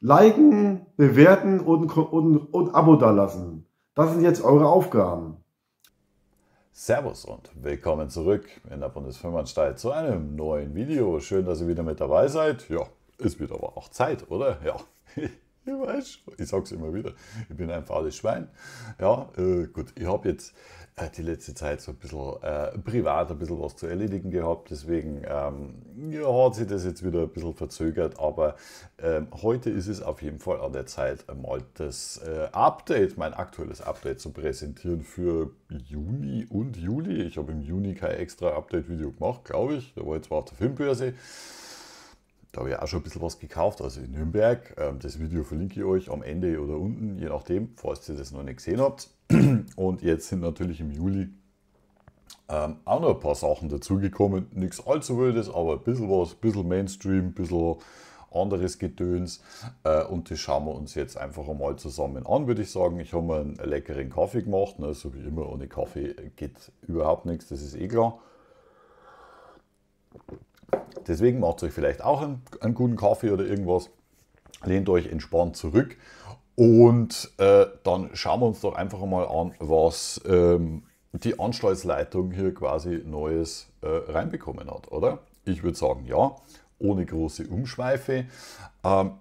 Liken, bewerten und, und, und Abo dalassen. Das sind jetzt eure Aufgaben. Servus und willkommen zurück in der Bundesfirmenanstalt zu einem neuen Video. Schön, dass ihr wieder mit dabei seid. Ja, ist wieder aber auch Zeit, oder? Ja. Ich weiß schon. Ich sage es immer wieder. Ich bin ein faules Schwein. Ja, äh, gut. Ich habe jetzt äh, die letzte Zeit so ein bisschen äh, privat ein bisschen was zu erledigen gehabt. Deswegen ähm, ja, hat sich das jetzt wieder ein bisschen verzögert. Aber ähm, heute ist es auf jeden Fall an der Zeit, mal das äh, Update, mein aktuelles Update zu präsentieren für Juni und Juli. Ich habe im Juni kein extra Update-Video gemacht, glaube ich. Da war jetzt zwar auf der Filmbörse. Da habe ich auch schon ein bisschen was gekauft, also in Nürnberg. Ähm, das Video verlinke ich euch am Ende oder unten, je nachdem, falls ihr das noch nicht gesehen habt. Und jetzt sind natürlich im Juli ähm, auch noch ein paar Sachen dazugekommen. Nichts allzu wildes, aber ein bisschen was, ein bisschen Mainstream, ein bisschen anderes Gedöns. Äh, und das schauen wir uns jetzt einfach einmal zusammen an, würde ich sagen. Ich habe mir einen leckeren Kaffee gemacht. Ne, so wie immer, ohne Kaffee geht überhaupt nichts, das ist eh klar. Deswegen macht euch vielleicht auch einen, einen guten Kaffee oder irgendwas, lehnt euch entspannt zurück und äh, dann schauen wir uns doch einfach mal an, was ähm, die Anschlussleitung hier quasi Neues äh, reinbekommen hat, oder? Ich würde sagen, ja, ohne große Umschweife. Ähm,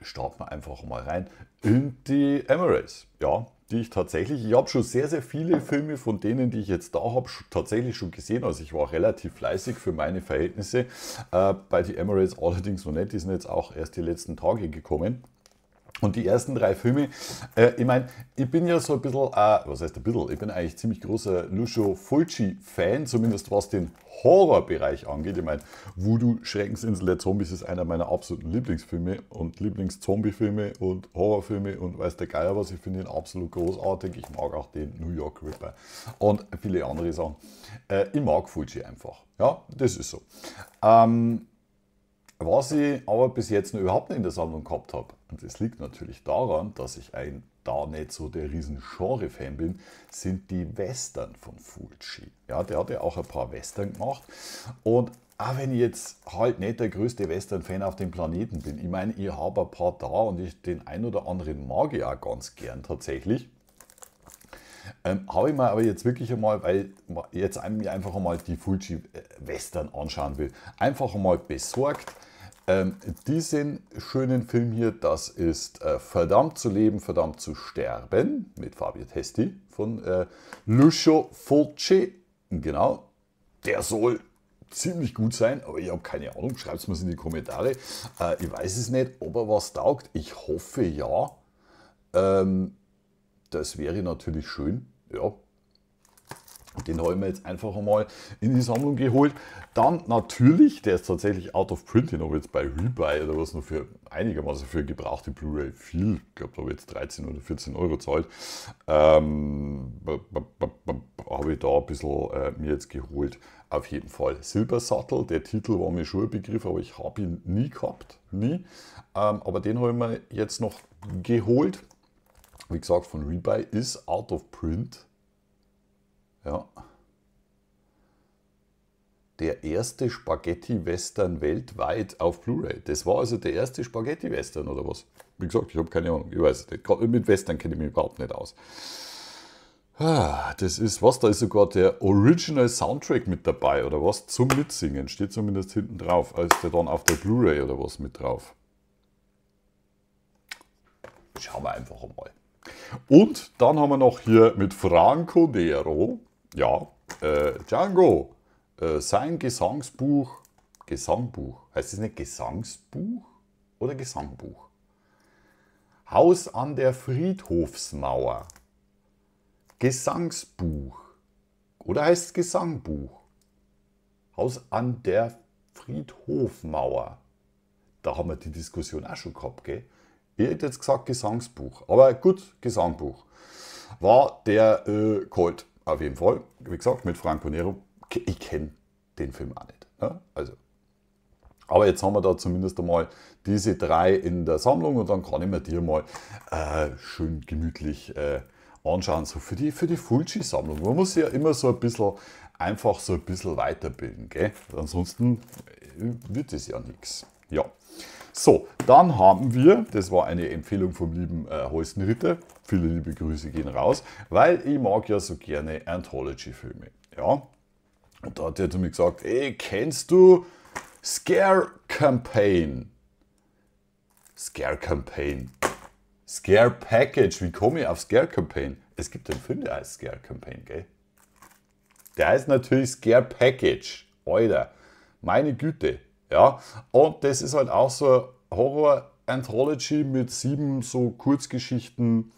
starten wir einfach mal rein in die Emirates. Ja, die ich tatsächlich, ich habe schon sehr, sehr viele Filme von denen, die ich jetzt da habe, tatsächlich schon gesehen. Also ich war relativ fleißig für meine Verhältnisse. Äh, bei die Emirates allerdings noch nicht, die sind jetzt auch erst die letzten Tage gekommen. Und die ersten drei Filme, äh, ich meine, ich bin ja so ein bisschen, äh, was heißt ein bisschen, ich bin eigentlich ziemlich großer Lucio Fulci-Fan, zumindest was den Horrorbereich angeht. Ich meine, Voodoo, Schreckensinsel der Zombies ist einer meiner absoluten Lieblingsfilme und Lieblings-Zombie-Filme und Horrorfilme und weiß der Geier was. Ich finde ihn absolut großartig. Ich mag auch den New York Ripper und viele andere Sachen. Äh, ich mag Fulci einfach. Ja, das ist so. Ähm, was ich aber bis jetzt noch überhaupt nicht in der Sammlung gehabt habe, und es liegt natürlich daran, dass ich ein da nicht so der riesen Genre-Fan bin, sind die Western von Fulci. Ja, der hat ja auch ein paar Western gemacht. Und auch wenn ich jetzt halt nicht der größte Western-Fan auf dem Planeten bin, ich meine, ich habe ein paar da und ich den ein oder anderen mag ich auch ganz gern tatsächlich. Ähm, habe ich mir aber jetzt wirklich einmal, weil jetzt mir einfach einmal die Fulci äh, Western anschauen will, einfach einmal besorgt ähm, diesen schönen Film hier, das ist äh, Verdammt zu leben, verdammt zu sterben mit Fabio Testi von äh, Lucio Fulci. Genau, der soll ziemlich gut sein, aber ich habe keine Ahnung. Schreibt es mir in die Kommentare. Äh, ich weiß es nicht, ob er was taugt. Ich hoffe ja. Ähm, das wäre natürlich schön. Ja, den habe ich mir jetzt einfach einmal in die Sammlung geholt. Dann natürlich, der ist tatsächlich out of print, den habe ich jetzt bei Rebuy oder was noch für einigermaßen für gebrauchte Blu-ray viel, ich glaube, da habe ich jetzt 13 oder 14 Euro gezahlt, ähm, habe ich da ein bisschen äh, mir jetzt geholt. Auf jeden Fall Silbersattel, der Titel war mir schon ein Begriff, aber ich habe ihn nie gehabt, nie. Ähm, aber den habe ich mir jetzt noch geholt. Wie gesagt, von Rebuy ist out of print ja. Der erste Spaghetti-Western weltweit auf Blu-ray. Das war also der erste Spaghetti-Western oder was? Wie gesagt, ich habe keine Ahnung. Ich weiß es nicht. Mit Western kenne ich mich überhaupt nicht aus. Ah, das ist was, da ist sogar der Original Soundtrack mit dabei oder was zum Mitsingen. Steht zumindest hinten drauf. Ist der dann auf der Blu-ray oder was mit drauf? Schauen wir einfach mal. Und dann haben wir noch hier mit Franco Nero ja, äh, Django, äh, sein Gesangsbuch, Gesangbuch, heißt es nicht Gesangsbuch oder Gesangbuch? Haus an der Friedhofsmauer, Gesangsbuch oder heißt es Gesangbuch? Haus an der Friedhofmauer. Da haben wir die Diskussion auch schon gehabt, gell? Ihr hättet jetzt gesagt Gesangsbuch, aber gut, Gesangbuch. War der äh, kalt auf jeden Fall, wie gesagt, mit Franco Nero, ich kenne den Film auch nicht. Ne? Also. Aber jetzt haben wir da zumindest einmal diese drei in der Sammlung und dann kann ich mir die mal äh, schön gemütlich äh, anschauen. So für die, für die Fulci-Sammlung. Man muss ja immer so ein bisschen, einfach so ein bisschen weiterbilden. Gell? Ansonsten äh, wird es ja nichts. Ja. So, dann haben wir, das war eine Empfehlung vom lieben äh, Holsten Ritter, viele liebe Grüße gehen raus, weil ich mag ja so gerne Anthology-Filme. Ja, und da hat er zu mir gesagt, ey, kennst du Scare Campaign? Scare Campaign. Scare Package, wie komme ich auf Scare Campaign? Es gibt einen Film, der heißt Scare Campaign, gell? Der heißt natürlich Scare Package. Alter, meine Güte, ja, und das ist halt auch so Horror-Anthology mit sieben so Kurzgeschichten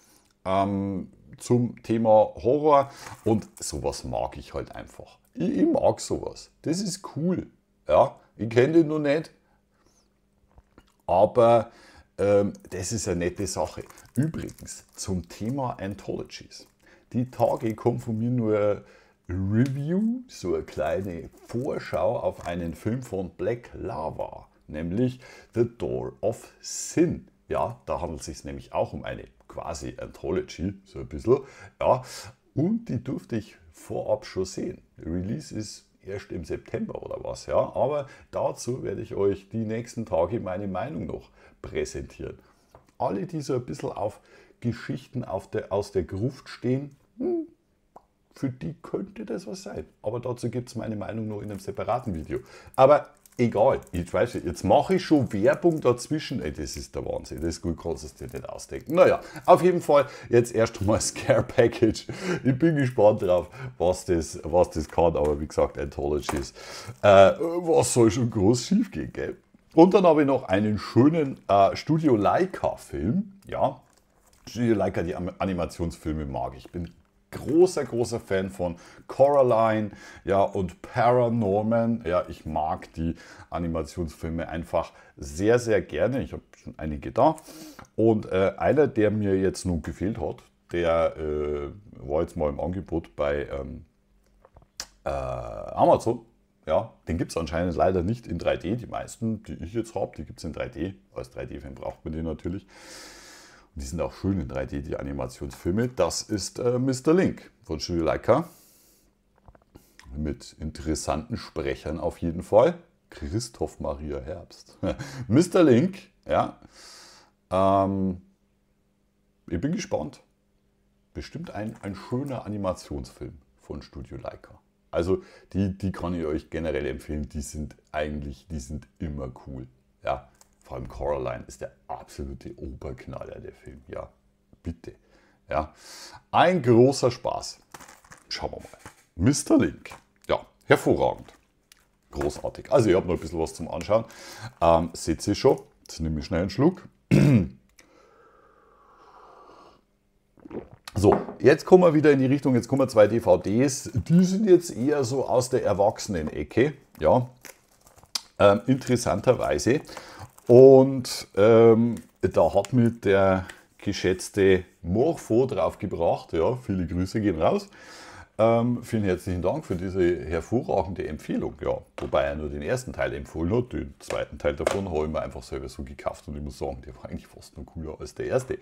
ähm, zum Thema Horror. Und sowas mag ich halt einfach. Ich, ich mag sowas. Das ist cool. Ja, ich kenne den noch nicht. Aber ähm, das ist eine nette Sache. Übrigens, zum Thema Anthologies. Die Tage kommen von mir nur Review, so eine kleine Vorschau auf einen Film von Black Lava, nämlich The Door of Sin. Ja, da handelt es sich nämlich auch um eine quasi Anthology, so ein bisschen. Ja, und die durfte ich vorab schon sehen. Release ist erst im September oder was, ja. Aber dazu werde ich euch die nächsten Tage meine Meinung noch präsentieren. Alle, die so ein bisschen auf Geschichten auf der, aus der Gruft stehen, für die könnte das was sein. Aber dazu gibt es meine Meinung nur in einem separaten Video. Aber egal, ich weiß nicht, jetzt mache ich schon Werbung dazwischen. Ey, das ist der Wahnsinn, das ist gut kannst du dir nicht ausdenken. Naja, auf jeden Fall jetzt erst einmal Scare Package. Ich bin gespannt drauf, was das, was das kann, aber wie gesagt, Anthologies. Äh, was soll schon groß schief gehen, gell? Und dann habe ich noch einen schönen äh, Studio Leica Film. Ja, Studio Leica, die Animationsfilme mag ich. Bin großer, großer Fan von Coraline ja, und Paranorman. Ja, ich mag die Animationsfilme einfach sehr, sehr gerne. Ich habe schon einige da. Und äh, einer, der mir jetzt nun gefehlt hat, der äh, war jetzt mal im Angebot bei ähm, äh, Amazon. Ja, den gibt es anscheinend leider nicht in 3D. Die meisten, die ich jetzt habe, die gibt es in 3D. Als 3D-Fan braucht man den natürlich. Die sind auch schön in 3D, die Animationsfilme. Das ist äh, Mr. Link von Studio Leica. Mit interessanten Sprechern auf jeden Fall. Christoph Maria Herbst. Mr. Link, ja. Ähm, ich bin gespannt. Bestimmt ein, ein schöner Animationsfilm von Studio Leica. Also die, die kann ich euch generell empfehlen. Die sind eigentlich, die sind immer cool. Ja, vor allem Coraline ist der absolute Oberknaller, der Film. Ja, bitte. Ja, ein großer Spaß. Schauen wir mal. Mr. Link. Ja, hervorragend. Großartig. Also, ihr habt noch ein bisschen was zum Anschauen. Ähm, seht ihr schon? Jetzt nehme ich schnell einen Schluck. So, jetzt kommen wir wieder in die Richtung, jetzt kommen zwei DVDs. Die sind jetzt eher so aus der Erwachsenen-Ecke, ja, ähm, interessanterweise. Und ähm, da hat mir der geschätzte Morpho drauf gebracht. Ja, viele Grüße gehen raus. Ähm, vielen herzlichen Dank für diese hervorragende Empfehlung. Ja, wobei er nur den ersten Teil empfohlen hat. Den zweiten Teil davon habe ich mir einfach selber so gekauft und ich muss sagen, der war eigentlich fast noch cooler als der erste.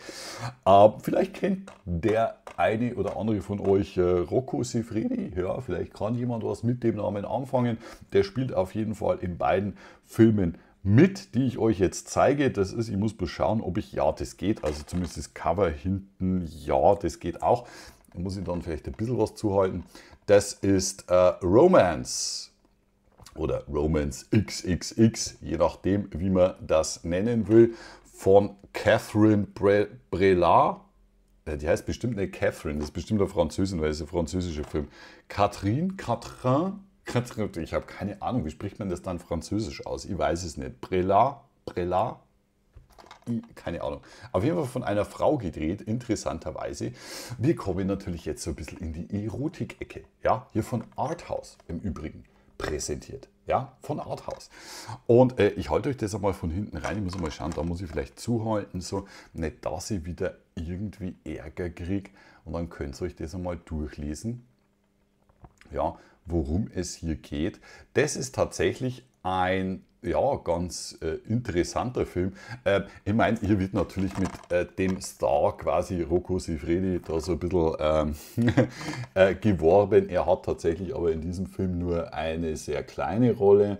Ähm, vielleicht kennt der eine oder andere von euch äh, Rocco Sifredi. Ja, vielleicht kann jemand was mit dem Namen anfangen. Der spielt auf jeden Fall in beiden Filmen mit, die ich euch jetzt zeige. Das ist, ich muss bloß schauen, ob ich, ja, das geht. Also zumindest das Cover hinten, ja, das geht auch. Da muss ich dann vielleicht ein bisschen was zuhalten. Das ist äh, Romance oder Romance XXX, je nachdem, wie man das nennen will, von Catherine Bre Brelard. Äh, die heißt bestimmt nicht Catherine, das ist bestimmt eine Französin, weil es ist ein französischer Film. Catherine, Catherine ich habe keine Ahnung, wie spricht man das dann französisch aus? Ich weiß es nicht. Prela, Prela, keine Ahnung. Auf jeden Fall von einer Frau gedreht, interessanterweise. Wir kommen natürlich jetzt so ein bisschen in die Erotik-Ecke. Ja, hier von Arthouse im Übrigen präsentiert. Ja, von Arthouse. Und äh, ich halte euch das einmal von hinten rein. Ich muss mal schauen, da muss ich vielleicht zuhalten, so nicht, dass ich wieder irgendwie Ärger kriege. Und dann könnt ihr euch das einmal durchlesen. Ja, worum es hier geht. Das ist tatsächlich ein ja, ganz äh, interessanter Film. Äh, ich meine, hier wird natürlich mit äh, dem Star quasi Rocco Sifredi da so ein bisschen ähm, äh, geworben. Er hat tatsächlich aber in diesem Film nur eine sehr kleine Rolle.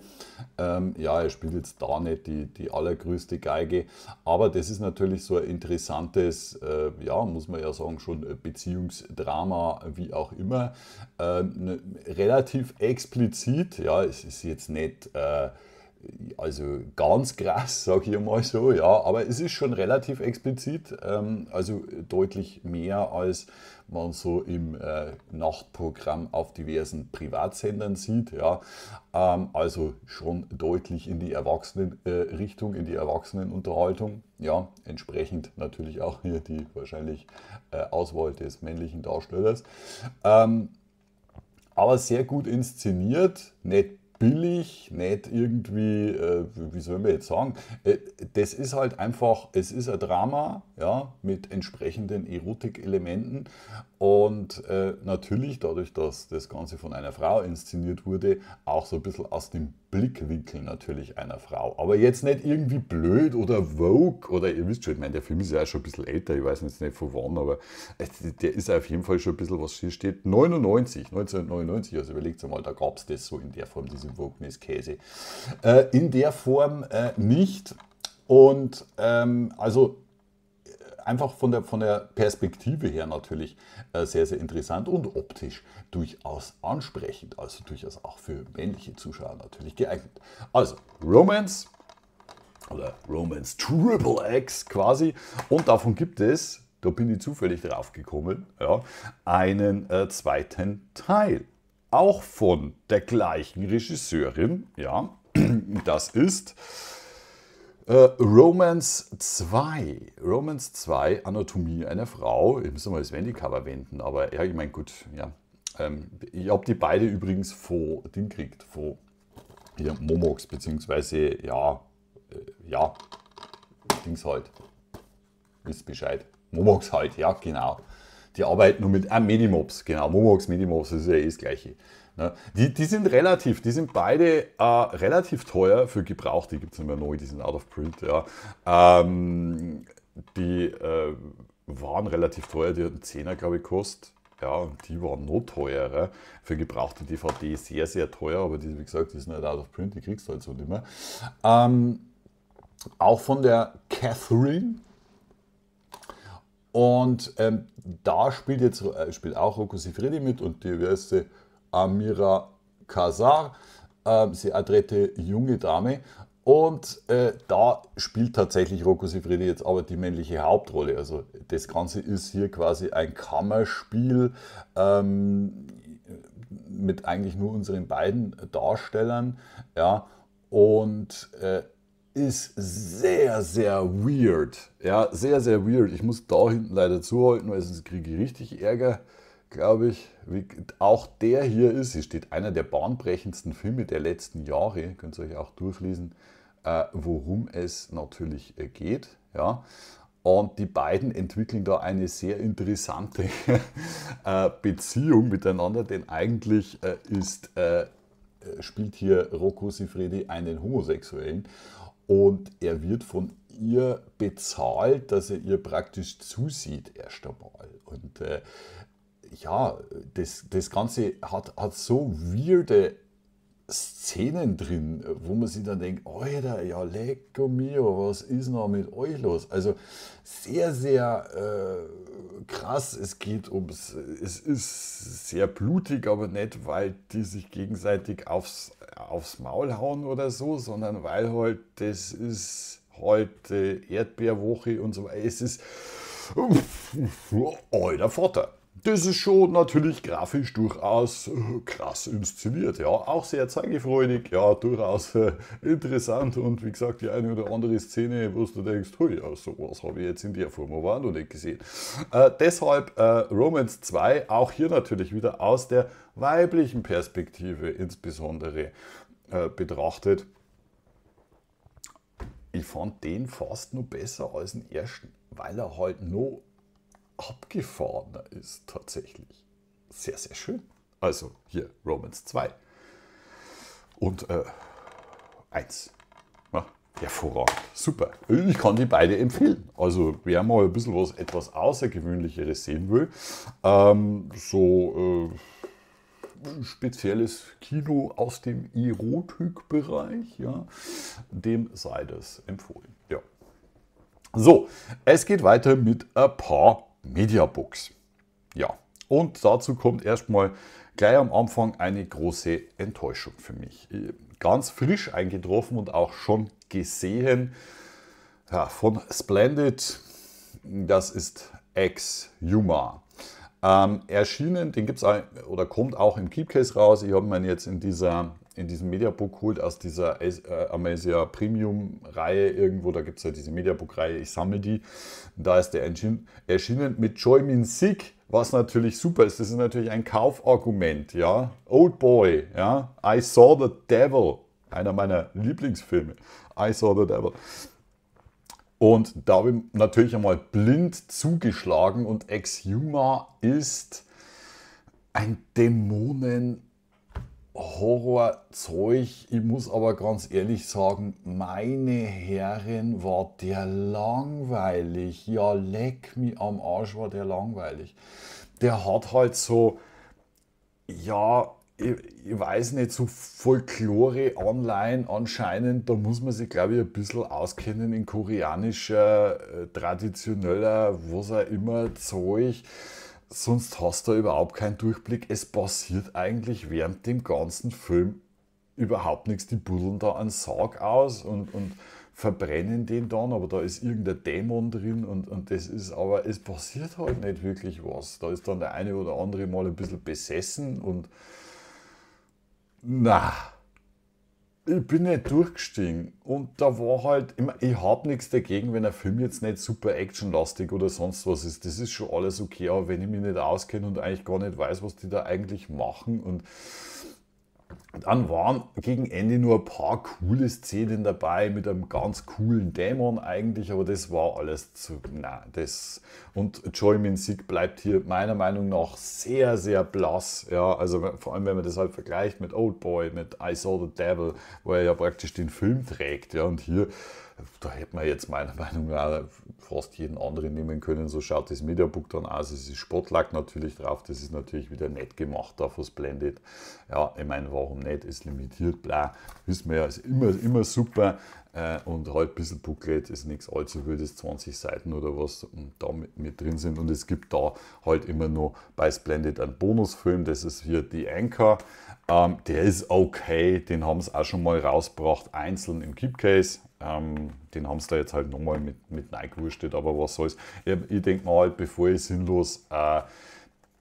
Ähm, ja, er spielt jetzt da nicht die, die allergrößte Geige, aber das ist natürlich so ein interessantes, äh, ja, muss man ja sagen, schon Beziehungsdrama, wie auch immer. Ähm, relativ explizit, ja, es ist jetzt nicht. Äh, also ganz krass, sage ich mal so, ja, aber es ist schon relativ explizit, ähm, also deutlich mehr als man so im äh, Nachtprogramm auf diversen Privatsendern sieht, ja, ähm, also schon deutlich in die Erwachsenenrichtung, äh, in die Erwachsenenunterhaltung, ja, entsprechend natürlich auch hier die wahrscheinlich äh, Auswahl des männlichen Darstellers. Ähm, aber sehr gut inszeniert, nett billig, nicht irgendwie, äh, wie soll man jetzt sagen, äh, das ist halt einfach, es ist ein Drama, ja, mit entsprechenden Erotikelementen. Und äh, natürlich, dadurch, dass das Ganze von einer Frau inszeniert wurde, auch so ein bisschen aus dem Blickwinkel natürlich einer Frau. Aber jetzt nicht irgendwie blöd oder Vogue oder ihr wisst schon, ich meine, der Film ist ja auch schon ein bisschen älter, ich weiß jetzt nicht von wann, aber der ist auf jeden Fall schon ein bisschen, was hier steht, 99, 1999, also überlegt mal, da gab es das so in der Form, diesen Wokeness-Käse. Äh, in der Form äh, nicht. Und ähm, also einfach von der, von der Perspektive her natürlich äh, sehr, sehr interessant und optisch durchaus ansprechend, also durchaus auch für männliche Zuschauer natürlich geeignet. Also, Romance oder Romance Triple X quasi und davon gibt es, da bin ich zufällig drauf gekommen, ja, einen äh, zweiten Teil. Auch von der gleichen Regisseurin, ja, das ist äh, Romance 2. Romance 2, Anatomie einer Frau. Ich muss mal das Wendy-Cover wenden, aber ja, ich meine, gut, ja. Ähm, ich habe die beide übrigens von Ding gekriegt, von ja, Momox, beziehungsweise, ja, äh, ja, Dings halt. Wisst Bescheid. Momox halt, ja, genau. Die arbeiten nur mit, ah, Minimops, genau, Momox, Minimops, das ist ja eh das Gleiche. Ne? Die, die sind relativ, die sind beide äh, relativ teuer für Gebrauch. Die gibt es nicht mehr neu, die sind out of print. Ja. Ähm, die äh, waren relativ teuer, die hatten 10er, glaube ich, kostet. Ja, die waren noch teurer. Für gebrauchte DVD sehr, sehr teuer, aber die, wie gesagt, die sind nicht halt out of print, die kriegst du halt so nicht mehr. Ähm, auch von der Catherine. Und ähm, da spielt jetzt äh, spielt auch Rocco Sifredi mit und diverse Amira Kazar. Äh, sie adrette junge Dame. Und äh, da spielt tatsächlich Rocco Sifredi jetzt aber die männliche Hauptrolle. Also das Ganze ist hier quasi ein Kammerspiel ähm, mit eigentlich nur unseren beiden Darstellern. Ja, und äh, ist sehr, sehr weird. Ja, sehr, sehr weird. Ich muss da hinten leider zuhalten, weil sonst kriege ich richtig Ärger, glaube ich. Wie, auch der hier ist, es steht einer der bahnbrechendsten Filme der letzten Jahre, könnt ihr euch auch durchlesen, äh, worum es natürlich äh, geht. Ja. Und die beiden entwickeln da eine sehr interessante äh, Beziehung miteinander, denn eigentlich äh, ist, äh, äh, spielt hier Rocco Sifredi einen Homosexuellen und er wird von ihr bezahlt, dass er ihr praktisch zusieht erst einmal. Und ja, das, das Ganze hat, hat so weirde Szenen drin, wo man sich dann denkt, Alter, ja lecko mio, was ist noch mit euch los? Also sehr, sehr äh, krass, es geht ums, es ist sehr blutig, aber nicht, weil die sich gegenseitig aufs, aufs Maul hauen oder so, sondern weil halt, das ist heute Erdbeerwoche und so weiter. Es ist, alter oh, Vater. Das ist schon natürlich grafisch durchaus äh, krass inszeniert, ja, auch sehr zeigefreudig, ja, durchaus äh, interessant und wie gesagt, die eine oder andere Szene, wo du denkst, hui, ja, sowas habe ich jetzt in der Form aber noch nicht gesehen. Äh, deshalb äh, Romance 2, auch hier natürlich wieder aus der weiblichen Perspektive insbesondere äh, betrachtet. Ich fand den fast nur besser als den ersten, weil er halt noch abgefahrener ist tatsächlich. Sehr, sehr schön. Also hier Romans 2 und 1. Äh, ja, hervorragend, super. Ich kann die beide empfehlen. Also wer mal ein bisschen was etwas Außergewöhnlicheres sehen will, ähm, so äh, spezielles Kino aus dem Erotikbereich, ja, dem sei das empfohlen. Ja. So, es geht weiter mit ein paar Mediabox. Ja, und dazu kommt erstmal gleich am Anfang eine große Enttäuschung für mich. Äh, ganz frisch eingetroffen und auch schon gesehen ja, von Splendid. Das ist Ex-Yuma. Ähm, erschienen, den gibt es oder kommt auch im Keepcase raus. Ich habe mir jetzt in dieser in diesem Mediabook holt aus dieser äh, Amasia Premium-Reihe irgendwo, da gibt es ja diese Mediabook-Reihe, ich sammle die. Da ist der erschienen mit Joy Min Sick, was natürlich super ist. Das ist natürlich ein Kaufargument, ja. Old Boy, ja. I Saw the Devil, einer meiner Lieblingsfilme. I Saw the Devil. Und da habe ich natürlich einmal blind zugeschlagen und Exhuma ist ein Dämonen Horrorzeug. Ich muss aber ganz ehrlich sagen, meine Herren war der langweilig. Ja, leck mich am Arsch, war der langweilig. Der hat halt so, ja, ich, ich weiß nicht, so Folklore online anscheinend, da muss man sich, glaube ich, ein bisschen auskennen in koreanischer, äh, traditioneller, was auch immer, Zeug sonst hast du überhaupt keinen Durchblick. Es passiert eigentlich während dem ganzen Film überhaupt nichts. Die buddeln da einen Sarg aus und, und verbrennen den dann, aber da ist irgendein Dämon drin und, und das ist aber, es passiert halt nicht wirklich was. Da ist dann der eine oder andere mal ein bisschen besessen und na, ich bin nicht durchgestiegen. Und da war halt, ich, mein, ich habe nichts dagegen, wenn ein Film jetzt nicht super actionlastig oder sonst was ist. Das ist schon alles okay, aber wenn ich mich nicht auskenne und eigentlich gar nicht weiß, was die da eigentlich machen und dann waren gegen Ende nur ein paar coole Szenen dabei mit einem ganz coolen Dämon eigentlich, aber das war alles zu. Na, das. Und Joy Min Sik bleibt hier meiner Meinung nach sehr, sehr blass. Ja, also vor allem, wenn man das halt vergleicht mit Old Boy, mit I Saw the Devil, wo er ja praktisch den Film trägt. Ja, und hier da hätte man jetzt meiner Meinung nach fast jeden anderen nehmen können. So schaut das Mediabook dann aus. Es ist Spotlack natürlich drauf. Das ist natürlich wieder nett gemacht, da versblendet. Ja, ich meine, warum nicht? Ist limitiert, bla. Wissen wir ja, ist immer, immer super. Äh, und halt ein bisschen Booklet ist nichts allzu wildes, 20 Seiten oder was da mit, mit, drin sind. Und es gibt da halt immer nur bei Splendid einen Bonusfilm, das ist hier die Anchor. Ähm, der ist okay, den haben sie auch schon mal rausgebracht, einzeln im Keepcase. Ähm, den haben sie da jetzt halt nochmal mit, mit wurschtet, aber was soll's. Ich, ich denke mal halt, bevor ich sinnlos äh,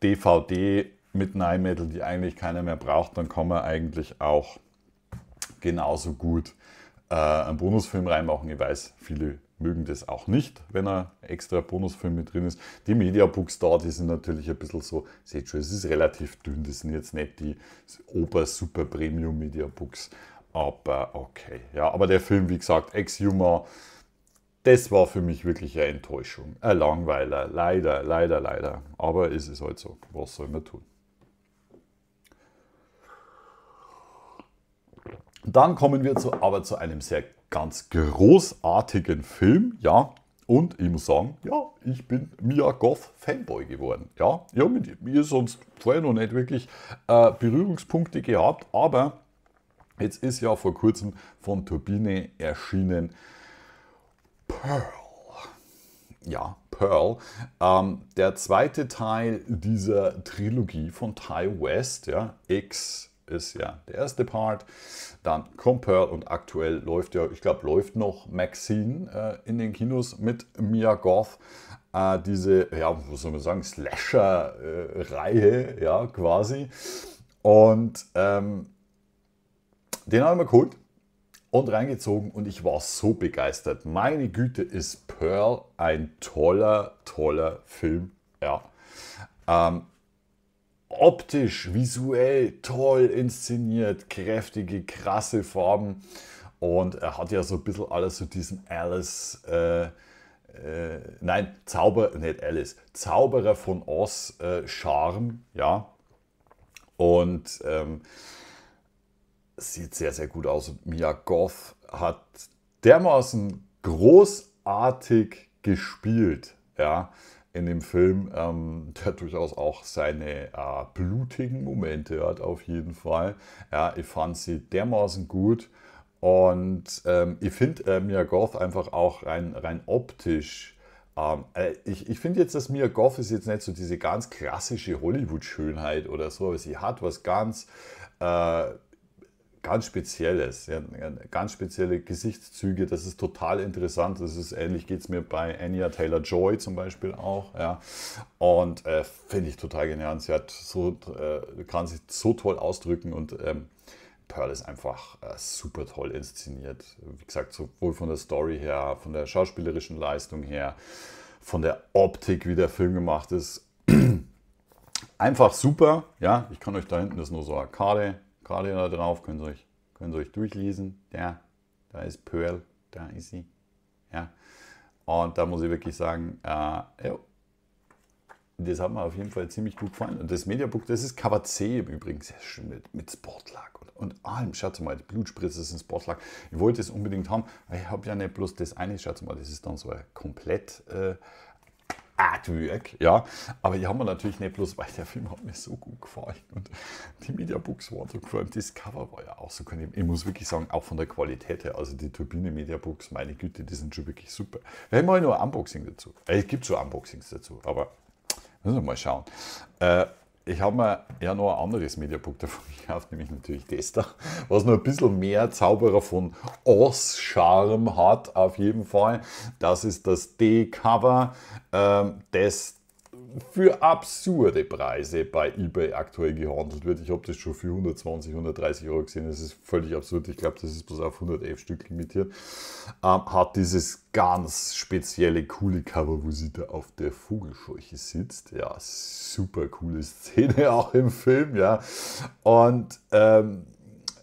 DVD mit Metal, die eigentlich keiner mehr braucht, dann kann man eigentlich auch genauso gut äh, einen Bonusfilm reinmachen. Ich weiß, viele mögen das auch nicht, wenn ein extra Bonusfilm mit drin ist. Die Mediabooks da, die sind natürlich ein bisschen so, seht schon, es ist relativ dünn, das sind jetzt nicht die Ober-Super-Premium-Mediabooks. Aber okay. Ja, aber der Film, wie gesagt, Ex-Humor, das war für mich wirklich eine Enttäuschung. Ein Langweiler. Leider, leider, leider. Aber es ist halt so. Was soll man tun? Dann kommen wir zu, aber zu einem sehr ganz großartigen Film, ja. Und ich muss sagen, ja, ich bin Mia Goth Fanboy geworden. Ja, ich habe mit ihr sonst vorher noch nicht wirklich äh, Berührungspunkte gehabt, aber Jetzt ist ja vor kurzem von Turbine erschienen Pearl. Ja, Pearl. Ähm, der zweite Teil dieser Trilogie von Ty West, ja, X ist ja der erste Part. Dann kommt Pearl und aktuell läuft ja, ich glaube, läuft noch Maxine äh, in den Kinos mit Mia Goth. Äh, diese, ja, was soll man sagen, Slasher-Reihe, äh, ja, quasi. Und ähm, den habe ich mir geholt und reingezogen und ich war so begeistert. Meine Güte, ist Pearl ein toller, toller Film. Ja. Ähm, optisch, visuell toll inszeniert, kräftige, krasse Farben. Und er hat ja so ein bisschen alles so diesen Alice, äh, äh, nein, Zauber, nicht Alice, Zauberer von Oz äh, Charme, ja. Und ähm, sieht sehr, sehr gut aus. Und Mia Goff hat dermaßen großartig gespielt, ja, in dem Film, ähm, der durchaus auch seine äh, blutigen Momente hat, auf jeden Fall. Ja, ich fand sie dermaßen gut. Und ähm, ich finde äh, Mia Goff einfach auch rein, rein optisch. Ähm, äh, ich ich finde jetzt, dass Mia Goff ist jetzt nicht so diese ganz klassische Hollywood-Schönheit oder so, aber sie hat was ganz äh, ganz Spezielles. Sie ganz spezielle Gesichtszüge, das ist total interessant. Das ist ähnlich, geht es mir bei Anya Taylor Joy zum Beispiel auch. Ja. Und äh, finde ich total genial. Sie hat so, äh, kann sich so toll ausdrücken und ähm, Pearl ist einfach äh, super toll inszeniert. Wie gesagt, sowohl von der Story her, von der schauspielerischen Leistung her, von der Optik, wie der Film gemacht ist. einfach super. Ja, ich kann euch da hinten das nur so Arcade gerade da drauf, können Sie euch, können Sie euch durchlesen. Ja, da ist Pearl, da ist sie. Ja. Und da muss ich wirklich sagen, äh, ja, das hat mir auf jeden Fall ziemlich gut gefallen. Und das Mediabook, das ist Cover C übrigens, sehr schön mit, mit Sportlack und, und allem. Schaut mal, die Blutspritze ist ein Sportlack. Ich wollte es unbedingt haben. Ich habe ja nicht bloß das eine, schaut mal, das ist dann so ein komplett äh, Artwork, ja. Aber die haben wir natürlich nicht bloß, weil der Film hat mir so gut gefallen und die Mediabooks waren so vor allem das Cover war ja auch so cool. Ich muss wirklich sagen, auch von der Qualität her, also die Turbine Mediabooks, meine Güte, die sind schon wirklich super. Wir haben mal nur ein Unboxing dazu. Äh, es gibt schon Unboxings dazu, aber müssen wir mal schauen. Äh, ich habe mir ja noch ein anderes Mediabook davon gekauft, nämlich natürlich das da, was noch ein bisschen mehr Zauberer von Oz Charme hat, auf jeden Fall. Das ist das D-Cover, ähm, das für absurde Preise bei eBay aktuell gehandelt wird. Ich habe das schon für 120, 130 Euro gesehen. Das ist völlig absurd. Ich glaube, das ist bloß auf 111 Stück limitiert. Ähm, hat dieses ganz spezielle, coole Cover, wo sie da auf der Vogelscheuche sitzt. Ja, super coole Szene auch im Film, ja. Und ähm,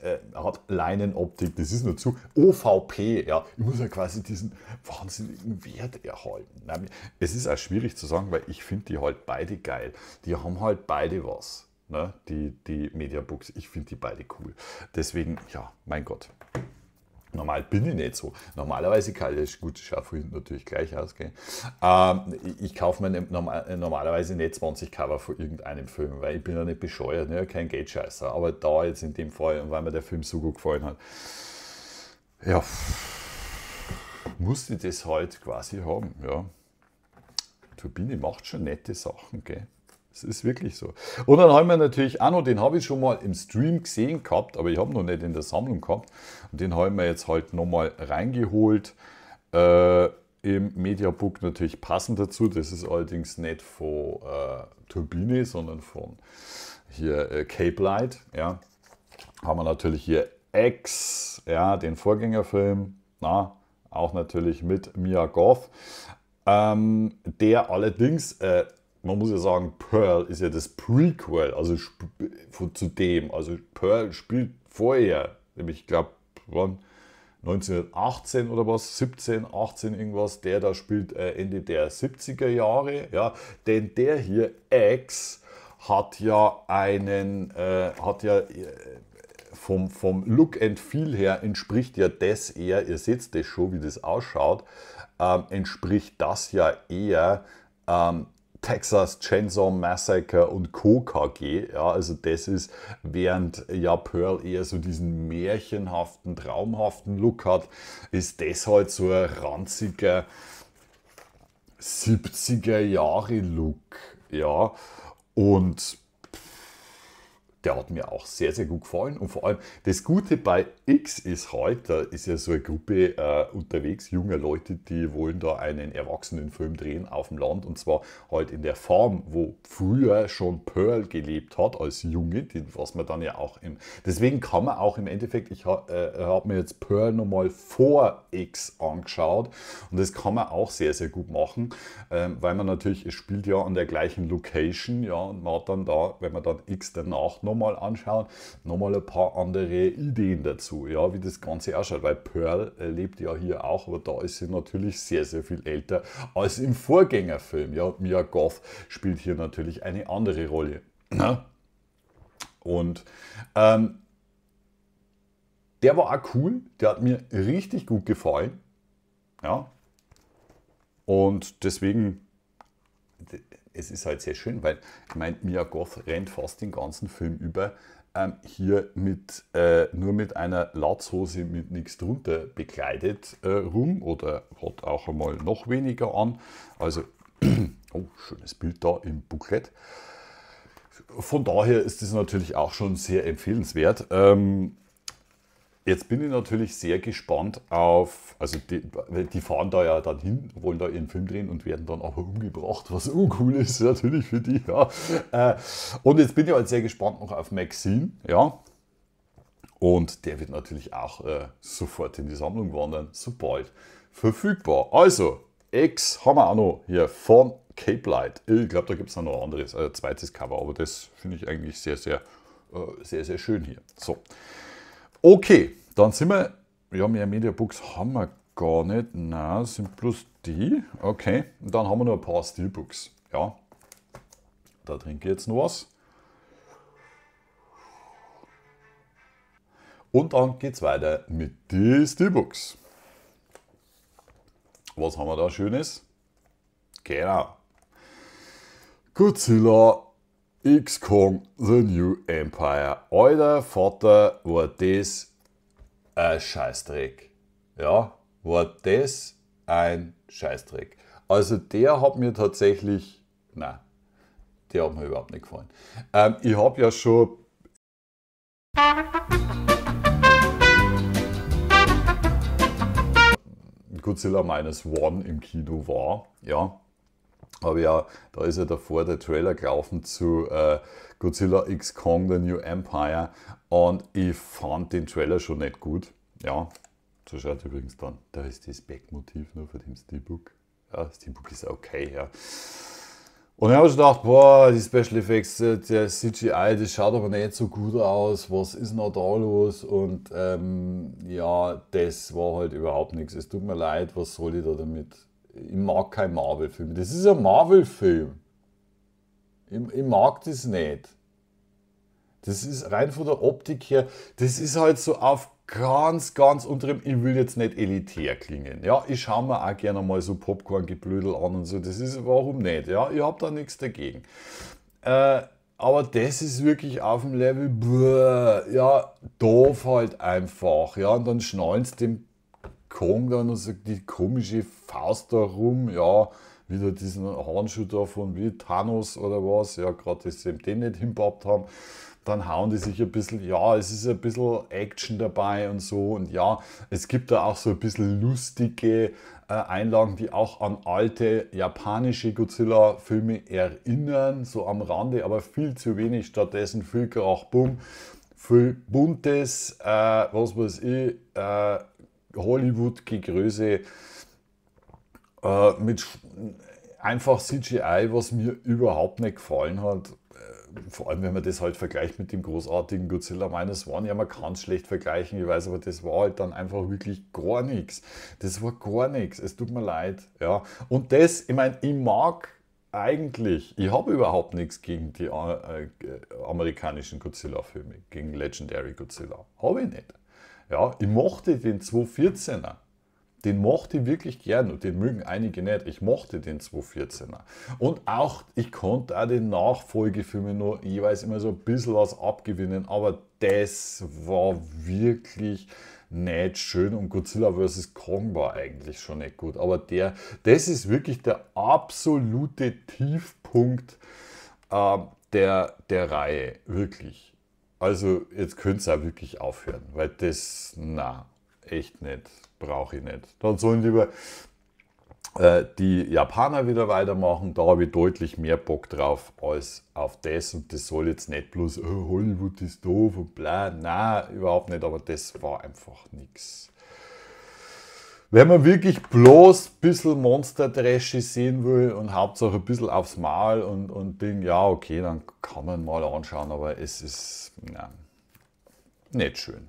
äh, hat Leinenoptik, das ist nur zu, OVP, ja, ich muss ja quasi diesen wahnsinnigen Wert erhalten. Nein, es ist auch schwierig zu sagen, weil ich finde die halt beide geil. Die haben halt beide was, ne? die, die Mediabooks, ich finde die beide cool. Deswegen, ja, mein Gott, Normal bin ich nicht so. Normalerweise kann ich, das gute schaue vorhin natürlich gleich aus, Ähm, ich, ich, kaufe mir ne, normal, normalerweise nicht 20 Cover von irgendeinem Film, weil ich bin ja nicht bescheuert, ne? kein Geldscheißer. Aber da jetzt in dem Fall, weil mir der Film so gut gefallen hat, ja, musste ich das halt quasi haben, ja. Turbine macht schon nette Sachen, gell? Es ist wirklich so. Und dann haben wir natürlich auch noch, den habe ich schon mal im Stream gesehen gehabt, aber ich habe noch nicht in der Sammlung gehabt. Und den haben wir jetzt halt nochmal reingeholt. Äh, Im Mediabook natürlich passend dazu. Das ist allerdings nicht von äh, Turbine, sondern von hier äh, Cape Light. Ja. Haben wir natürlich hier X, ja, den Vorgängerfilm. Na, auch natürlich mit Mia Goth. Ähm, der allerdings äh, man muss ja sagen, Pearl ist ja das Prequel, also zu dem. Also Pearl spielt vorher, nämlich ich glaube, wann? 1918 oder was, 17, 18 irgendwas, der da spielt äh, Ende der 70er Jahre, ja, denn der hier, X, hat ja einen, äh, hat ja äh, vom, vom Look and Feel her entspricht ja das eher, ihr seht das schon, wie das ausschaut, ähm, entspricht das ja eher ähm, Texas Chainsaw Massacre und Co. KG. Ja, also das ist, während ja Pearl eher so diesen märchenhaften, traumhaften Look hat, ist das halt so ein ranziger 70er Jahre Look. Ja, und der hat mir auch sehr, sehr gut gefallen. Und vor allem das Gute bei X ist halt, da ist ja so eine Gruppe äh, unterwegs, junger Leute, die wollen da einen Erwachsenenfilm drehen auf dem Land. Und zwar halt in der Farm, wo früher schon Pearl gelebt hat als Junge, die, was man dann ja auch im... Deswegen kann man auch im Endeffekt, ich ha, äh, habe mir jetzt Pearl nochmal vor X angeschaut. Und das kann man auch sehr, sehr gut machen, äh, weil man natürlich, es spielt ja an der gleichen Location, ja, und man hat dann da, wenn man dann X danach noch nochmal anschauen, nochmal ein paar andere Ideen dazu, ja, wie das Ganze ausschaut, weil Pearl äh, lebt ja hier auch, aber da ist sie natürlich sehr, sehr viel älter als im Vorgängerfilm. Ja, Mia Goth spielt hier natürlich eine andere Rolle. Ne? Und ähm, der war auch cool, der hat mir richtig gut gefallen. Ja. Und deswegen es ist halt sehr schön, weil ich meine, Mia Goth rennt fast den ganzen Film über ähm, hier mit, äh, nur mit einer Latzhose mit nichts drunter bekleidet äh, rum oder hat auch einmal noch weniger an. Also, oh, schönes Bild da im Booklet. Von daher ist es natürlich auch schon sehr empfehlenswert. Ähm, Jetzt bin ich natürlich sehr gespannt auf, also die, die, fahren da ja dann hin, wollen da ihren Film drehen und werden dann aber umgebracht, was uncool ist natürlich für die. Ja. Äh, und jetzt bin ich halt sehr gespannt noch auf Maxine, ja. Und der wird natürlich auch äh, sofort in die Sammlung wandern, sobald verfügbar. Also, X haben wir auch noch hier von Cape Light. Ich glaube, da gibt es noch ein anderes, ein äh, zweites Cover, aber das finde ich eigentlich sehr, sehr, äh, sehr, sehr schön hier. So. Okay, dann sind wir, ja, mehr Mediabooks haben wir gar nicht. Nein, sind bloß die. Okay, und dann haben wir noch ein paar Steelbooks. Ja, da trinke ich jetzt noch was. Und dann geht es weiter mit den Steelbooks. Was haben wir da Schönes? Genau. Godzilla X-Kong The New Empire. Alter Vater, war das ein Scheißdreck. Ja, war das ein Scheißdreck. Also der hat mir tatsächlich, nein, der hat mir überhaupt nicht gefallen. Ähm, ich habe ja schon... Godzilla Minus One im Kino war, ja, habe ich auch, da ist ja davor der Trailer gelaufen zu äh, Godzilla X Kong The New Empire und ich fand den Trailer schon nicht gut. Ja, so schaut übrigens dann. Da ist das Backmotiv nur von dem Steelbook. Ja, Steelbook ist okay, ja. Und ich habe schon gedacht, boah, die Special Effects, äh, der CGI, das schaut aber nicht so gut aus, was ist noch da los? Und ähm, ja, das war halt überhaupt nichts. Es tut mir leid, was soll ich da damit? ich mag keinen Marvel-Film. Das ist ein Marvel-Film. Ich, ich, mag das nicht. Das ist rein von der Optik her, das ist halt so auf ganz, ganz unterem, ich will jetzt nicht elitär klingen. Ja, ich schaue mir auch gerne mal so Popcorn-Geblödel an und so. Das ist, warum nicht? Ja, ich habe da nichts dagegen. Äh, aber das ist wirklich auf dem Level, bluh, ja, doof halt einfach. Ja, und dann schnallen sie dem kam dann und sagt, die komische Faust da rum, ja, wieder diesen Handschuh da von wie Thanos oder was, ja, gerade dass sie den nicht hinbaut haben, dann hauen die sich ein bisschen, ja, es ist ein bisschen Action dabei und so und ja, es gibt da auch so ein bisschen lustige äh, Einlagen, die auch an alte japanische Godzilla-Filme erinnern, so am Rande, aber viel zu wenig, stattdessen viel Krach, Bumm, viel Buntes, äh, was weiß ich, äh, Hollywood-Gegröße äh, mit einfach CGI, was mir überhaupt nicht gefallen hat. Äh, vor allem, wenn man das halt vergleicht mit dem großartigen Godzilla Minus One. Ja, man kann es schlecht vergleichen, ich weiß, aber das war halt dann einfach wirklich gar nichts. Das war gar nichts. Es tut mir leid. Ja. Und das, ich meine, ich mag eigentlich, ich habe überhaupt nichts gegen die äh, äh, amerikanischen Godzilla-Filme, gegen Legendary Godzilla. Habe ich nicht. Ja, ich mochte den 214er. Den mochte ich wirklich gern und den mögen einige nicht. Ich mochte den 214er. Und auch, ich konnte auch den Nachfolgefilmen nur jeweils immer so ein bisschen was abgewinnen, aber das war wirklich nicht schön und Godzilla vs. Kong war eigentlich schon nicht gut. Aber der, das ist wirklich der absolute Tiefpunkt äh, der, der Reihe, wirklich. Also jetzt könnt ihr auch wirklich aufhören, weil das, na, echt nicht, brauche ich nicht. Dann sollen lieber äh, die Japaner wieder weitermachen, da habe ich deutlich mehr Bock drauf als auf das und das soll jetzt nicht bloß, oh, Hollywood ist doof und bla, na, überhaupt nicht, aber das war einfach nichts. Wenn man wirklich bloß ein bisschen Monster-Trashy sehen will und Hauptsache ein bisschen aufs Mal und, und Ding, ja, okay, dann kann man mal anschauen, aber es ist na, nicht schön.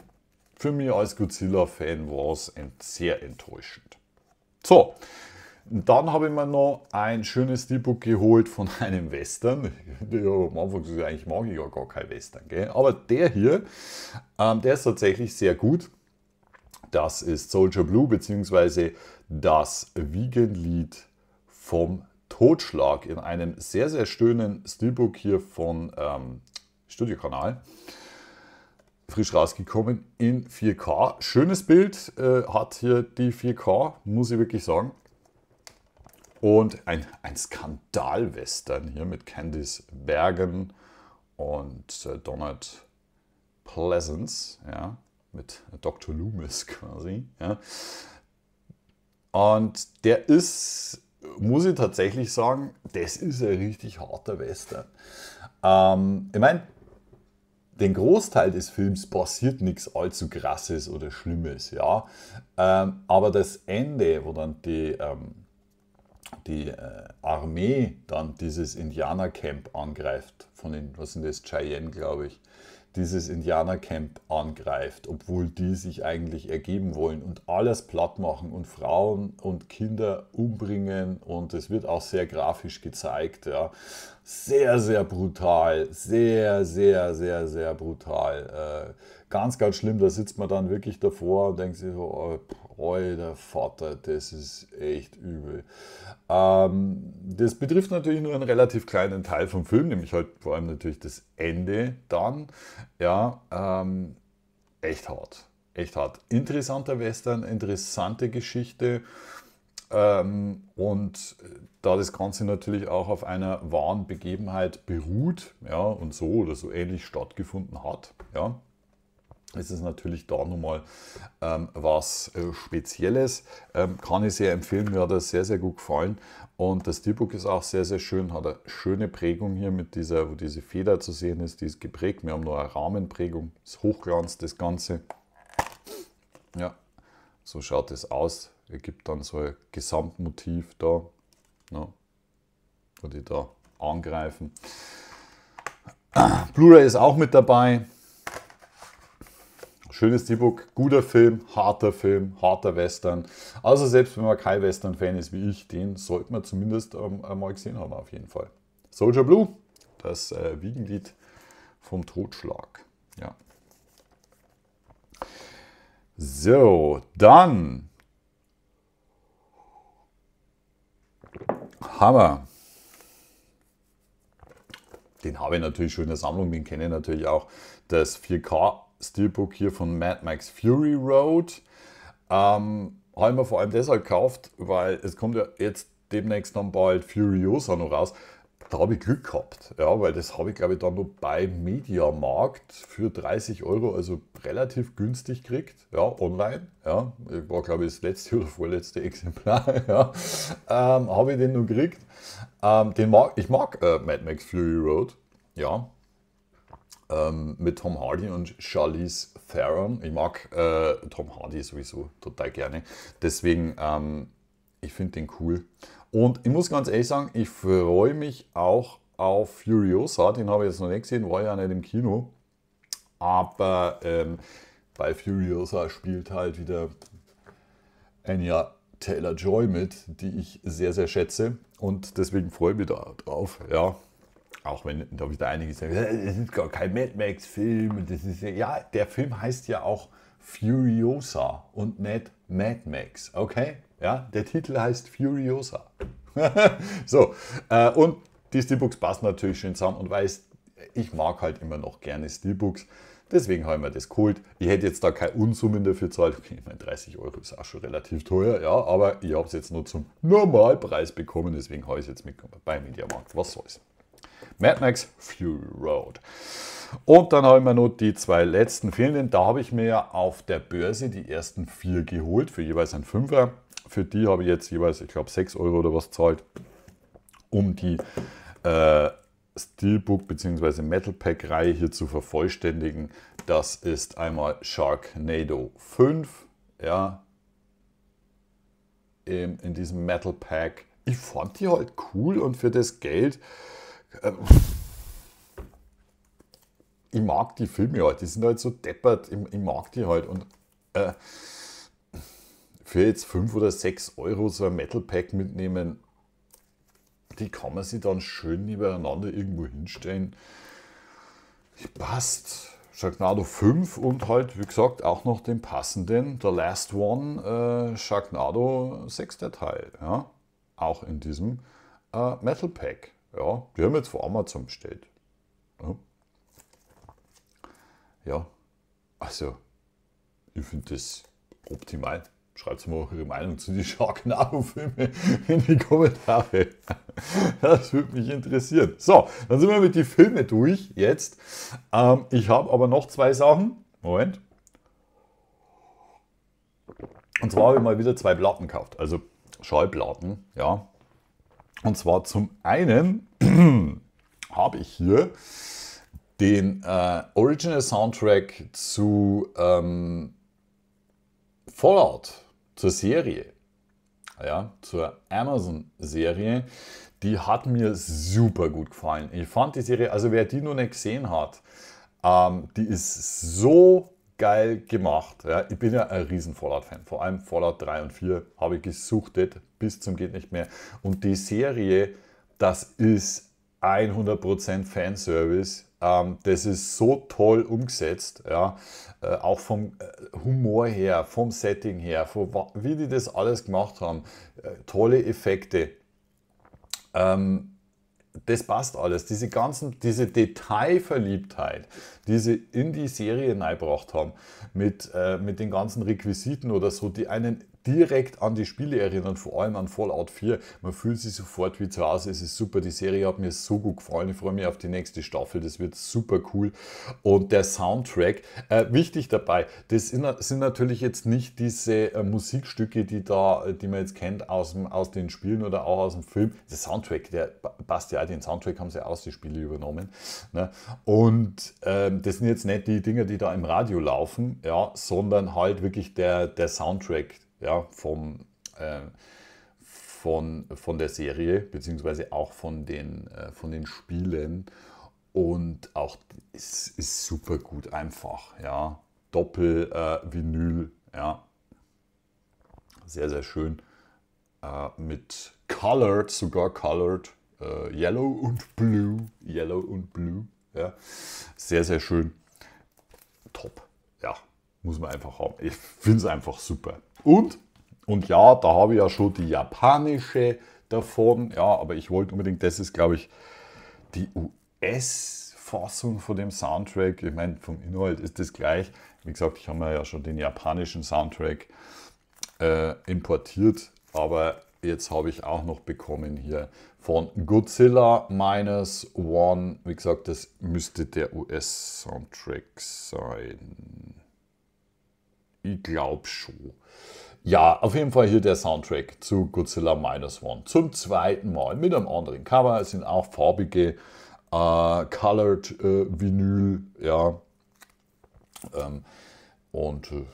Für mich als Godzilla-Fan war es sehr enttäuschend. So, dann habe ich mir noch ein schönes D-Book geholt von einem Western. Ja, am Anfang gesagt, eigentlich mag ich ja gar kein Western, gell? aber der hier, ähm, der ist tatsächlich sehr gut. Das ist Soldier Blue bzw. das Wiegenlied vom Totschlag in einem sehr, sehr schönen Steelbook hier von ähm, Studiokanal. Frisch rausgekommen in 4K. Schönes Bild äh, hat hier die 4K, muss ich wirklich sagen. Und ein, ein Skandalwestern hier mit Candice Bergen und äh, Donald Pleasance. Ja mit Dr. Loomis quasi. Ja. Und der ist, muss ich tatsächlich sagen, das ist ein richtig harter Western. Ähm, ich meine, den Großteil des Films passiert nichts allzu krasses oder Schlimmes, ja. Ähm, aber das Ende, wo dann die, ähm, die äh, Armee dann dieses Indianercamp angreift, von den, was sind das, Cheyenne, glaube ich, dieses Indianercamp angreift, obwohl die sich eigentlich ergeben wollen und alles platt machen und Frauen und Kinder umbringen und es wird auch sehr grafisch gezeigt. Ja. Sehr, sehr brutal, sehr, sehr, sehr, sehr brutal. Äh, ganz, ganz schlimm. Da sitzt man dann wirklich davor und denkt sich so, oh, der Vater, das ist echt übel. Ähm, das betrifft natürlich nur einen relativ kleinen Teil vom Film, nämlich halt vor allem natürlich das Ende dann. Ja, ähm, echt hart. Echt hart. Interessanter Western, interessante Geschichte. Ähm, und da das Ganze natürlich auch auf einer wahren Begebenheit beruht ja, und so oder so ähnlich stattgefunden hat, ja, ist Es natürlich da nochmal ähm, was äh, Spezielles. Ähm, kann ich sehr empfehlen, mir hat das sehr, sehr gut gefallen. Und das Stilbook ist auch sehr, sehr schön, hat eine schöne Prägung hier mit dieser, wo diese Feder zu sehen ist, die ist geprägt. Wir haben noch eine Rahmenprägung, ist Hochglanz, das Ganze. Ja, so schaut es aus. Ergibt dann so ein Gesamtmotiv da, ja, ne, wo die da angreifen. Blu-ray ist auch mit dabei Schönes D-Book, guter Film, harter Film, harter Western. Also selbst wenn man kein Western-Fan ist wie ich, den sollte man zumindest ähm, mal gesehen haben auf jeden Fall. Soldier Blue, das äh, Wiegenlied vom Totschlag. Ja. So, dann Hammer. Den habe ich natürlich schon in der Sammlung, den kenne ich natürlich auch. Das 4K Steelbook hier von Mad Max Fury Road. Ähm, ich mir vor allem deshalb gekauft, weil es kommt ja jetzt demnächst dann bald Furiosa noch raus. Da habe ich Glück gehabt, ja, weil das habe ich glaube ich dann nur bei Media Markt für 30 Euro, also relativ günstig gekriegt, ja, online. Ja, war glaube ich das letzte oder vorletzte Exemplar, ja, ähm, habe ich den nur gekriegt. Ähm, den mag, ich mag äh, Mad Max Fury Road, ja, ähm, mit Tom Hardy und Charlize Theron. Ich mag äh, Tom Hardy sowieso total gerne. Deswegen, ähm, ich finde den cool. Und ich muss ganz ehrlich sagen, ich freue mich auch auf Furiosa. Den habe ich jetzt noch nicht gesehen, war ja nicht im Kino. Aber ähm, bei Furiosa spielt halt wieder Anya Taylor Joy mit, die ich sehr, sehr schätze. Und deswegen freue ich mich da drauf. Ja, auch wenn da wieder einige sagen, äh, das ist gar kein Mad Max-Film. Ja, ja, der Film heißt ja auch Furiosa und nicht Mad Max, okay? Ja, der Titel heißt Furiosa. so, äh, und die Steelbooks passen natürlich schön zusammen und weiß, ich mag halt immer noch gerne Steelbooks. Deswegen haben wir das geholt. Ich hätte jetzt da keine Unsummen dafür zahlt. Okay, ich meine, 30 Euro ist auch schon relativ teuer, ja, aber ich habe es jetzt nur zum Normalpreis bekommen, deswegen habe ich es jetzt mitgenommen. Bei Mediamarkt, was soll's. Mad Max Fury Road. Und dann habe ich mir noch die zwei letzten fehlenden. Da habe ich mir auf der Börse die ersten vier geholt für jeweils einen Fünfer. Für die habe ich jetzt jeweils, ich glaube, 6 Euro oder was zahlt, um die äh, Steelbook bzw. Metal Pack Reihe hier zu vervollständigen. Das ist einmal Sharknado 5. Ja, in, in diesem Metal Pack. Ich fand die halt cool und für das Geld ich mag die Filme halt, die sind halt so deppert, ich, ich mag die halt. Und äh, für jetzt 5 oder 6 Euro so ein Metal Pack mitnehmen, die kann man sich dann schön nebeneinander irgendwo hinstellen. passt. Sharknado 5 und halt, wie gesagt, auch noch den passenden, The Last One, äh, Sharknado 6 der Teil. Ja? Auch in diesem äh, Metal Pack. Ja, die haben jetzt von Amazon bestellt. Ja, ja. also ich finde das optimal. Schreibt mir auch Ihre Meinung zu den Sharknado-Filmen genau in die Kommentare. Das würde mich interessieren. So, dann sind wir mit den Filmen durch jetzt. Ähm, ich habe aber noch zwei Sachen. Moment. Und zwar habe ich mal wieder zwei Platten gekauft. Also Schallplatten, ja. Und zwar zum einen habe ich hier den äh, Original Soundtrack zu ähm, Fallout, zur Serie, ja, zur Amazon-Serie. Die hat mir super gut gefallen. Ich fand die Serie, also wer die noch nicht gesehen hat, ähm, die ist so geil gemacht. Ja, ich bin ja ein riesen Fallout-Fan. Vor allem Fallout 3 und 4 habe ich gesuchtet bis zum geht nicht mehr. Und die Serie, das ist 100% Fanservice. Ähm, das ist so toll umgesetzt, ja. Äh, auch vom äh, Humor her, vom Setting her, von, wie die das alles gemacht haben. Äh, tolle Effekte. Ähm, das passt alles. Diese ganzen, diese Detailverliebtheit, die sie in die Serie reingebracht haben, mit, äh, mit den ganzen Requisiten oder so, die einen direkt an die Spiele erinnern, vor allem an Fallout 4. Man fühlt sich sofort wie zu Hause. Es ist super. Die Serie hat mir so gut gefallen. Ich freue mich auf die nächste Staffel. Das wird super cool. Und der Soundtrack, äh, wichtig dabei, das sind natürlich jetzt nicht diese äh, Musikstücke, die da, die man jetzt kennt aus, dem, aus den Spielen oder auch aus dem Film. Der Soundtrack, der passt ja auch, den Soundtrack haben sie aus den Spielen übernommen. Ne? Und ähm, das sind jetzt nicht die Dinger, die da im Radio laufen, ja, sondern halt wirklich der, der Soundtrack, ja, vom, äh, von, von der Serie, beziehungsweise auch von den, äh, von den Spielen. Und auch es ist super gut einfach, ja. Doppel-Vinyl, äh, ja. Sehr, sehr schön. Äh, mit Colored, sogar Colored. Äh, Yellow und Blue. Yellow und Blue. Ja. Sehr, sehr schön. Top. Ja, muss man einfach haben. Ich finde es einfach super. Und, und ja, da habe ich ja schon die japanische davon, ja, aber ich wollte unbedingt, das ist, glaube ich, die US-Fassung von dem Soundtrack. Ich meine, vom Inhalt ist das gleich. Wie gesagt, ich habe mir ja schon den japanischen Soundtrack äh, importiert, aber jetzt habe ich auch noch bekommen hier von Godzilla Minus One. Wie gesagt, das müsste der US-Soundtrack sein. Ich glaube schon. Ja, auf jeden Fall hier der Soundtrack zu Godzilla Minus One. Zum zweiten Mal mit einem anderen Cover. Es sind auch farbige äh, Colored äh, Vinyl, ja. Ähm, und äh,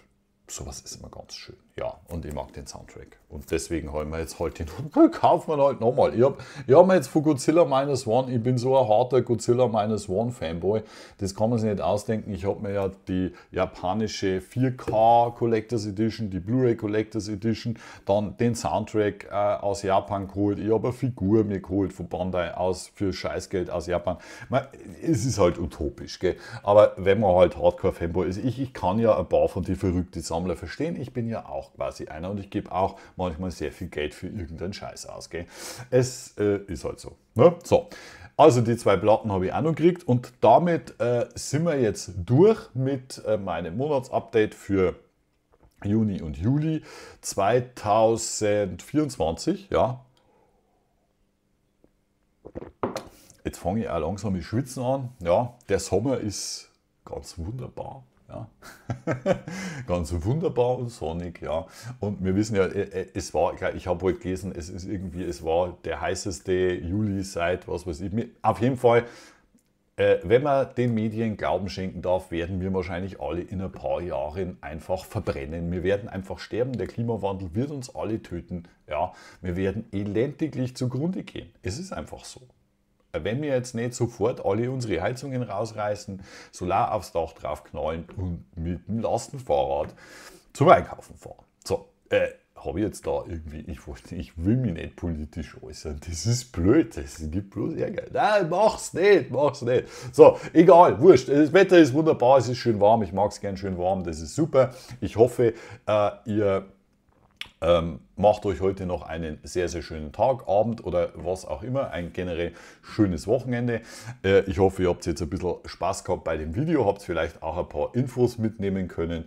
sowas ist immer ganz schön ja, und ich mag den Soundtrack. Und deswegen holen wir jetzt halt den kaufen wir halt nochmal. Ich habe hab mir jetzt von Godzilla Minus One, ich bin so ein harter Godzilla Minus One Fanboy, das kann man sich nicht ausdenken. Ich habe mir ja die japanische 4K Collectors Edition, die Blu-ray Collectors Edition, dann den Soundtrack äh, aus Japan geholt. Ich habe eine Figur mir geholt von Bandai aus für Scheißgeld aus Japan. Man, es ist halt utopisch, gell? Aber wenn man halt Hardcore Fanboy ist, ich, ich kann ja ein paar von die verrückten Sammler verstehen. Ich bin ja auch quasi einer und ich gebe auch manchmal sehr viel Geld für irgendeinen Scheiß aus. Gell? Es äh, ist halt so. Ne? So, also die zwei Platten habe ich auch noch gekriegt und damit äh, sind wir jetzt durch mit äh, meinem Monatsupdate für Juni und Juli 2024. Ja. Jetzt fange ich auch langsam mit Schwitzen an. Ja, der Sommer ist ganz wunderbar. Ja. Ganz wunderbar und sonnig, ja. Und wir wissen ja, äh, äh, es war, ich habe heute halt gelesen, es ist irgendwie, es war der heißeste Juli seit was weiß ich. Auf jeden Fall, äh, wenn man den Medien Glauben schenken darf, werden wir wahrscheinlich alle in ein paar Jahren einfach verbrennen. Wir werden einfach sterben. Der Klimawandel wird uns alle töten. Ja, wir werden elendiglich zugrunde gehen. Es ist einfach so. Wenn wir jetzt nicht sofort alle unsere Heizungen rausreißen, Solar aufs Dach draufknallen und mit dem Lastenfahrrad zum Einkaufen fahren. So, äh, habe ich jetzt da irgendwie, ich, ich will mich nicht politisch äußern, das ist blöd, das gibt bloß Ärger. Nein, mach's nicht, mach's nicht. So, egal, wurscht, das Wetter ist wunderbar, es ist schön warm, ich mag es gern schön warm, das ist super. Ich hoffe, äh, ihr ähm, macht euch heute noch einen sehr, sehr schönen Tag, Abend oder was auch immer. Ein generell schönes Wochenende. Äh, ich hoffe, ihr habt jetzt ein bisschen Spaß gehabt bei dem Video, habt vielleicht auch ein paar Infos mitnehmen können.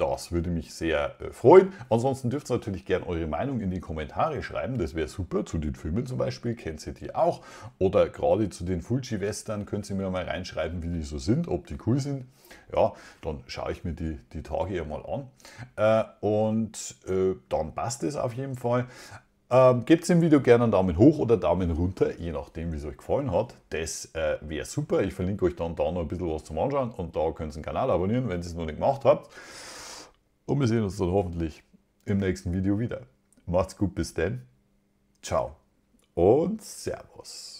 Das würde mich sehr äh, freuen. Ansonsten dürft ihr natürlich gerne eure Meinung in die Kommentare schreiben. Das wäre super. Zu den Filmen zum Beispiel kennt ihr die auch. Oder gerade zu den Fulci-Western könnt ihr mir mal reinschreiben, wie die so sind, ob die cool sind. Ja, dann schaue ich mir die, die Tage ja mal an. Äh, und äh, dann passt es auf jeden Fall. Ähm, Gebt dem Video gerne einen Daumen hoch oder Daumen runter, je nachdem, wie es euch gefallen hat. Das äh, wäre super. Ich verlinke euch dann da noch ein bisschen was zum Anschauen und da könnt ihr den Kanal abonnieren, wenn ihr es noch nicht gemacht habt. Und wir sehen uns dann hoffentlich im nächsten Video wieder. Macht's gut, bis dann. Ciao und Servus.